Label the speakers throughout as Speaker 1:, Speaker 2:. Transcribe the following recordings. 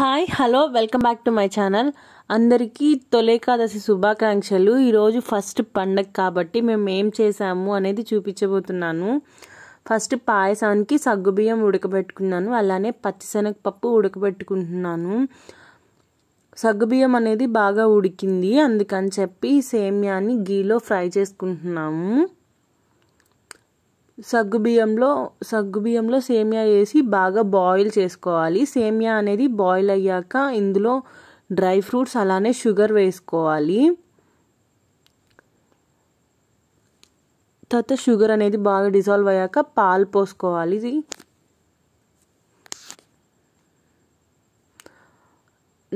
Speaker 1: hi hello welcome back to my channel అందరికీ తొలేకాదశి శుభాకాంక్షలు ఈరోజు ఫస్ట్ పండగ కాబట్టి మేము ఏం చేసాము అనేది చూపించబోతున్నాను ఫస్ట్ పాయసానికి సగ్గుబియ్యం ఉడకబెట్టుకున్నాను అలానే పచ్చిశనగపప్పు ఉడకబెట్టుకుంటున్నాను సగ్గుబియ్యం అనేది బాగా ఉడికింది అందుకని చెప్పి సేమ్యాని గీలో ఫ్రై చేసుకుంటున్నాము సగ్గుబియ్యంలో సగ్గుబియ్యంలో సేమియా వేసి బాగా బాయిల్ చేసుకోవాలి సేమియా అనేది బాయిల్ అయ్యాక ఇందులో డ్రై ఫ్రూట్స్ అలానే షుగర్ వేసుకోవాలి తర్వాత షుగర్ అనేది బాగా డిజాల్వ్ అయ్యాక పాలు పోసుకోవాలి ఇది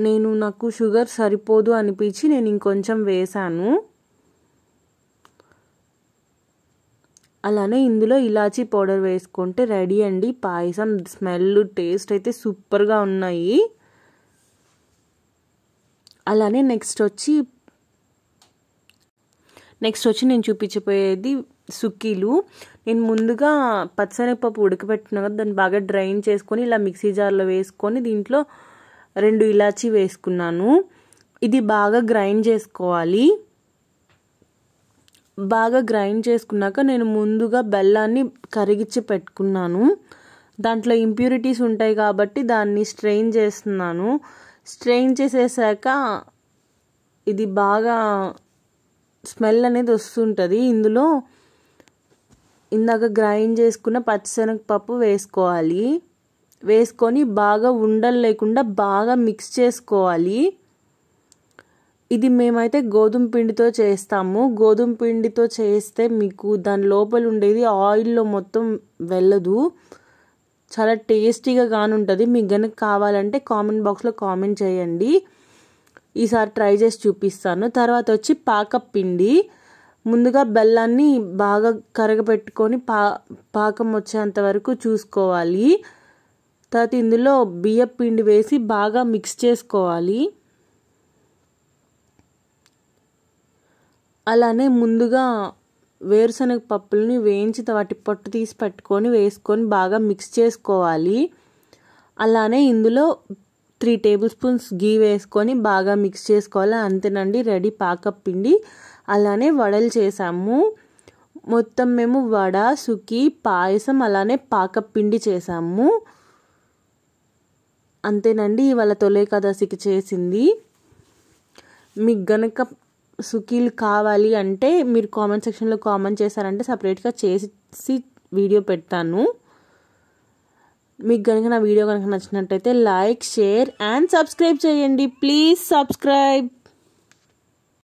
Speaker 1: నేను నాకు షుగర్ సరిపోదు అనిపించి నేను ఇంకొంచెం వేశాను అలానే ఇందులో ఇలాచీ పౌడర్ వేసుకుంటే రెడీ అండి పాయసం స్మెల్ టేస్ట్ అయితే సూపర్గా ఉన్నాయి అలానే నెక్స్ట్ వచ్చి నెక్స్ట్ వచ్చి నేను చూపించబోయేది సుక్కీలు నేను ముందుగా పచ్చనిపప్పు ఉడకబెట్టిన కదా దాన్ని బాగా డ్రైన్ చేసుకొని ఇలా మిక్సీ జార్లో వేసుకొని దీంట్లో రెండు ఇలాచీ వేసుకున్నాను ఇది బాగా గ్రైండ్ చేసుకోవాలి బాగా గ్రైండ్ చేసుకున్నాక నేను ముందుగా బెల్లాన్ని కరిగిచ్చి పెట్టుకున్నాను దాంట్లో ఇంప్యూరిటీస్ ఉంటాయి కాబట్టి దాన్ని స్ట్రెయిన్ చేస్తున్నాను స్ట్రెయిన్ చేసేసాక ఇది బాగా స్మెల్ అనేది వస్తుంటుంది ఇందులో ఇందాక గ్రైండ్ చేసుకున్న పచ్చిశనగపప్పు వేసుకోవాలి వేసుకొని బాగా ఉండలు లేకుండా బాగా మిక్స్ చేసుకోవాలి ఇది మేమైతే గోధుమ పిండితో చేస్తాము గోధుమ పిండితో చేస్తే మీకు దాని లోపల ఉండేది ఆయిల్లో మొత్తం వెళ్ళదు చాలా టేస్టీగా కానుంటుంది మీకు కనుక కావాలంటే కామెంట్ బాక్స్లో కామెంట్ చేయండి ఈసారి ట్రై చేసి చూపిస్తాను తర్వాత వచ్చి పాక పిండి ముందుగా బెల్లాన్ని బాగా కరగపెట్టుకొని పా పాకం వచ్చేంత వరకు చూసుకోవాలి తర్వాత ఇందులో బియ్యం పిండి వేసి బాగా మిక్స్ చేసుకోవాలి అలానే ముందుగా వేరుశనగ పప్పుల్ని వేయించి వాటి పొట్టు తీసి పెట్టుకొని వేసుకొని బాగా మిక్స్ చేసుకోవాలి అలానే ఇందులో త్రీ టేబుల్ స్పూన్స్ గీ వేసుకొని బాగా మిక్స్ చేసుకోవాలి అంతేనండి రెడీ పాకప్ పిండి అలానే వడలు చేసాము మొత్తం మేము వడ సుకి పాయసం అలానే పాకప్ పిండి చేసాము అంతేనండి ఇవాళ తొలే కదాసికి చేసింది మీకు గనక సుఖీలు కావాలి అంటే మీరు కామెంట్ సెక్షన్లో కామెంట్ చేశారంటే సపరేట్గా చేసి వీడియో పెడతాను మీకు కనుక నా వీడియో కనుక నచ్చినట్టయితే లైక్ షేర్ అండ్ సబ్స్క్రైబ్ చేయండి ప్లీజ్ సబ్స్క్రైబ్